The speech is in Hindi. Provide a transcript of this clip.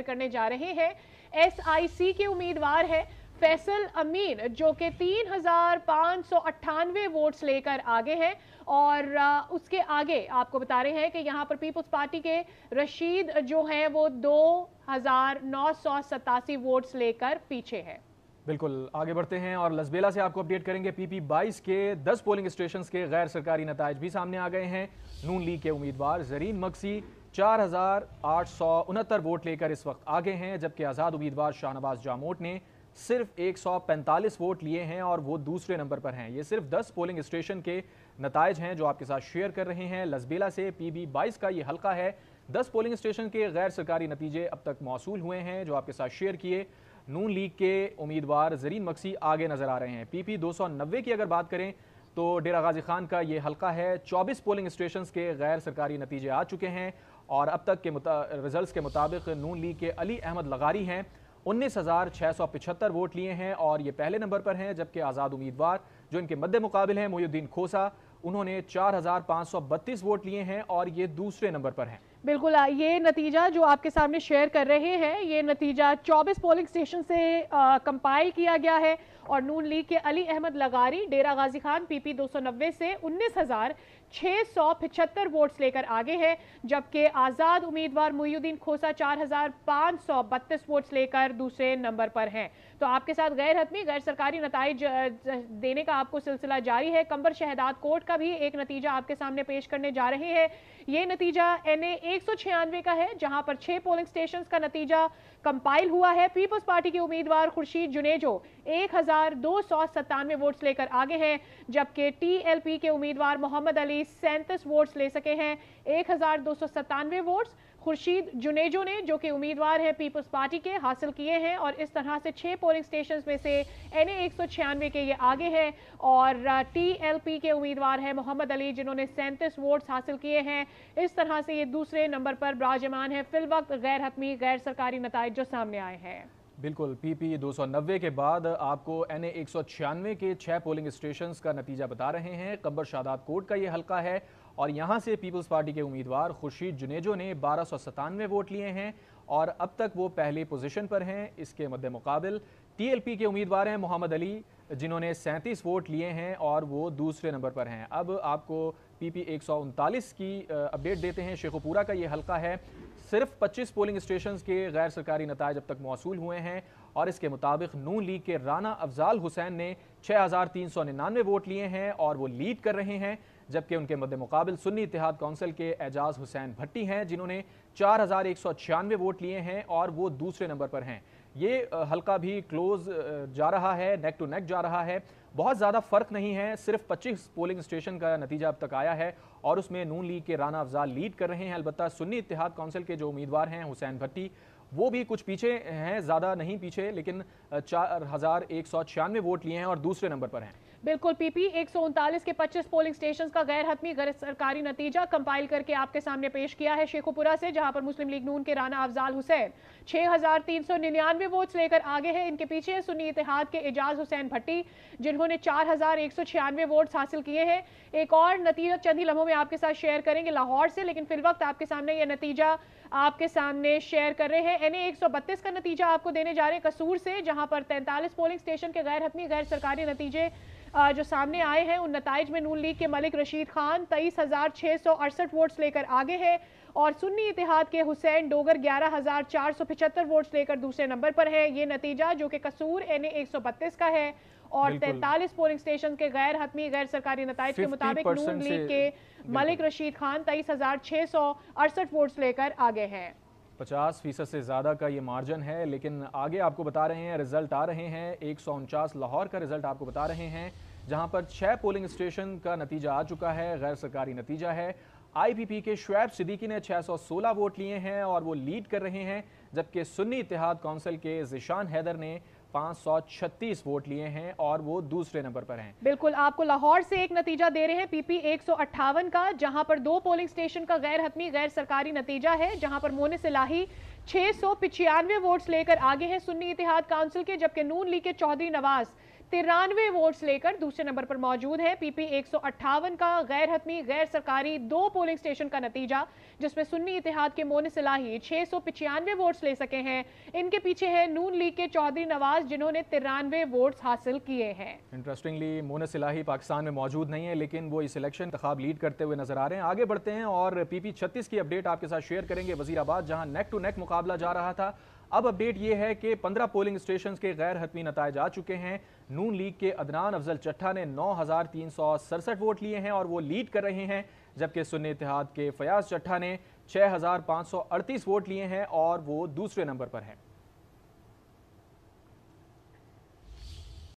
करने जा रहे हैं एसआईसी के उम्मीदवार है फैसल अमीन जो कि तीन हजार पाँच सौ अट्ठानवे वोट्स लेकर आगे हैं और उसके आगे आपको बता रहे हैं कि यहाँ पर पीपुल्स पार्टी के रशीद जो हैं वो दो हजार नौ सौ सतासी वोट्स लेकर पीछे हैं बिल्कुल आगे बढ़ते हैं और लसबेला से आपको अपडेट करेंगे पीपी बाईस के 10 पोलिंग स्टेशन के गैर सरकारी नतज भी सामने आ गए हैं नून लीग के उम्मीदवार जरीन मक्सी चार हजार आठ सौ उनहत्तर वोट लेकर इस वक्त आगे हैं जबकि आज़ाद उम्मीदवार शाहनवाज जामोट ने सिर्फ 145 वोट लिए हैं और वो दूसरे नंबर पर हैं ये सिर्फ 10 पोलिंग स्टेशन के नतज हैं जो आपके साथ शेयर कर रहे हैं लसबेला से पी बी बाईस का ये हल्का है 10 पोलिंग स्टेशन के गैर सरकारी नतीजे अब तक मौसू हुए हैं जो आपके साथ शेयर किए नून लीग के उम्मीदवार जरीन मक्सी आगे नजर आ रहे हैं पी पी दो की अगर बात करें तो डेरा गाजी खान का ये हल्का है 24 पोलिंग स्टेशन के गैर सरकारी नतीजे आ चुके हैं और अब तक के रिजल्ट के मुताबिक नून लीग के अली अहमद लगारी हैं उन्नीस हज़ार छः सौ पिछहत्तर वोट लिए हैं और ये पहले नंबर पर हैं जबकि आज़ाद उम्मीदवार जो इनके मद्द मुकाबले हैं मोहुद्दीन खोसा उन्होंने चार हज़ार पाँच सौ बत्तीस वोट लिए हैं और ये दूसरे नंबर पर हैं बिल्कुल ये नतीजा जो आपके सामने शेयर कर रहे हैं ये नतीजा 24 पोलिंग स्टेशन से कंपाइल किया गया है और नून लीग के अली अहमद लगारी डेरा गाजी खान पीपी 290 से उन्नीस हज़ार छः सौ पिछहत्तर वोट्स लेकर आगे है जबकि आज़ाद उम्मीदवार मुहीद्दीन खोसा चार हज़ार पाँच सौ बत्तीस वोट्स लेकर दूसरे नंबर पर हैं तो आपके साथ गैर हतमी गैर सरकारी नतज देने का आपको सिलसिला जारी है कंबर शहदाद कोर्ट का भी एक नतीजा आपके सामने पेश करने जा रहे हैं ये नतीजा एन ए एक का है जहां पर छह पोलिंग स्टेशन का नतीजा कंपाइल हुआ है पीपल्स पार्टी के उम्मीदवार खुर्शीद जुनेजो एक वोट्स लेकर आगे हैं जबकि टीएलपी के उम्मीदवार मोहम्मद अली सैंतीस वोट्स ले सके हैं एक वोट्स खुर्शीद जुनेजो ने जो कि उम्मीदवार है पीपल्स पार्टी के हासिल किए हैं और इस तरह से छह पोलिंग स्टेशन में से एन ए एक के ये आगे हैं और टी के उम्मीदवार हैं मोहम्मद अली जिन्होंने सैंतीस वोट्स हासिल किए हैं इस तरह से ये दूसरे नंबर पर ब्राजमान है फिल वक्त गैर हतमी गैर सरकारी नतज जो सामने आए हैं बिल्कुल पीपी 290 के बाद आपको एन ए के छह पोलिंग स्टेशंस का नतीजा बता रहे हैं कब्बर शादाब कोट का ये हल्का है और यहाँ से पीपल्स पार्टी के उम्मीदवार खुर्शीद जुनेजो ने बारह वोट लिए हैं और अब तक वो पहले पोजीशन पर हैं इसके मद्द मुकाबल टीएलपी के उम्मीदवार हैं मोहम्मद अली जिन्होंने 37 वोट लिए हैं और वो दूसरे नंबर पर हैं अब आपको पीपी एक की अपडेट देते हैं शेखोपुरा का ये हलका है सिर्फ 25 पोलिंग स्टेशन के गैर सरकारी नतज अब तक मौसू हुए हैं और इसके मुताबिक नून लीग के राना अफजाल हुसैन ने छः वोट लिए हैं और वो लीड कर रहे हैं जबकि उनके मद्दे मुकाबल सुन्नी इतिहाद काउंसिल के एजाज हुसैन भट्टी हैं जिन्होंने चार हज़ार एक सौ छियानवे वोट लिए हैं और वो दूसरे नंबर पर हैं ये हल्का भी क्लोज जा रहा है नेक टू नेक जा रहा है बहुत ज़्यादा फ़र्क नहीं है सिर्फ 25 पोलिंग स्टेशन का नतीजा अब तक आया है और उसमें नून लीग के राना अफजाल लीड कर रहे हैं अलबत् सुन्नी इतिहाद काउंसिल के जो उम्मीदवार हैं हुसैन भट्टी वो भी कुछ पीछे हैं ज़्यादा नहीं पीछे लेकिन चार हज़ार एक सौ छियानवे वोट लिए हैं और दूसरे नंबर पर हैं बिल्कुल पीपी एक के 25 पोलिंग स्टेशन का गैर हतमी गैर सरकारी नतीजा कंपाइल करके आपके सामने पेश किया है शेखुपुरा से जहां पर मुस्लिम लीग नून के राना अफजाल हुसैन निन्यानवे वोट्स लेकर आगे हैं इनके पीछे है सुनी इतिहाद के एजाज हुसैन भट्टी जिन्होंने छियानवे वोट्स हासिल किए हैं एक और नतीजा चंद ही लम्हों में आपके साथ शेयर करेंगे लाहौर से लेकिन फिल वक्त आपके सामने यह नतीजा आपके सामने शेयर कर रहे हैं एन ए का नतीजा आपको देने जा रहे हैं कसूर से जहाँ पर तैंतालीस पोलिंग स्टेशन के गैर हतमी गैर सरकारी नतीजे जो सामने आए हैं उन नतज में नून लीग के मलिक रशीद खान तेईस हज़ार छः सौ अड़सठ वोट्स लेकर आगे हैं और सुन्नी इतिहाद के हुसैन डोगर ग्यारह हज़ार चार सौ पिछहत्तर वोट्स लेकर दूसरे नंबर पर है ये नतीजा जो कि कसूर एन ए का है और तैंतालीस पोलिंग स्टेशन के गैर हतमी गैर सरकारी नतज के मुताबिक नून लीग के मलिक रशीद खान तेईस हज़ार छः सौ अड़सठ वोट्स लेकर आगे हैं पचास फीसद से ज़्यादा का ये मार्जिन है लेकिन आगे आपको बता रहे हैं रिजल्ट आ रहे हैं एक लाहौर का रिजल्ट आपको बता रहे हैं जहां पर छह पोलिंग स्टेशन का नतीजा आ चुका है गैर सरकारी नतीजा है आईपीपी के शुएब सिद्दीकी ने 616 वोट लिए हैं और वो लीड कर रहे हैं जबकि सुन्नी इतिहाद काउंसिल के जिशान हैदर ने 536 वोट लिए हैं और वो दूसरे नंबर पर हैं बिल्कुल आपको लाहौर से एक नतीजा दे रहे हैं पीपी एक का जहां पर दो पोलिंग स्टेशन का गैर हतमी गैर सरकारी नतीजा है जहां पर मोने सिलाही छः सौ वोट्स लेकर आगे हैं सुन्नी इतिहाद काउंसिल के जबकि नून लीग के चौधरी नवाज़ तिरानवे वोट्स लेकर दूसरे नंबर पर मौजूद है पीपी एक का गैर हतमी गैर सरकारी दो पोलिंग स्टेशन का नतीजा जिसमें सुन्नी इतिहाद के मोन सलाही छः वोट्स ले सके हैं इनके पीछे है नून लीग के चौधरी नवाज जिन्होंने तिरानवे वोट्स हासिल किए हैं इंटरेस्टिंगली मोन सिलाही पाकिस्तान में मौजूद नहीं है लेकिन वो इस इलेक्शन इंतब लीड करते हुए नजर आ रहे हैं आगे बढ़ते हैं और पीपी छत्तीस की अपडेट आपके साथ शेयर करेंगे वजीराबाद जहां नेक टू नेक मुकाबला जा रहा था अब अपडेट ये है कि 15 पोलिंग स्टेशन के गैर हतमी नतज आ चुके हैं नून लीग के अदनान अफजल चट्ठा ने नौ हजार तीन सौ सड़सठ वोट लिए हैं और वो लीड कर रहे हैं जबकि सुन्न इतिहाद के फयाज चट्ठा ने छः हजार पाँच सौ अड़तीस वोट लिए हैं और वो दूसरे नंबर पर हैं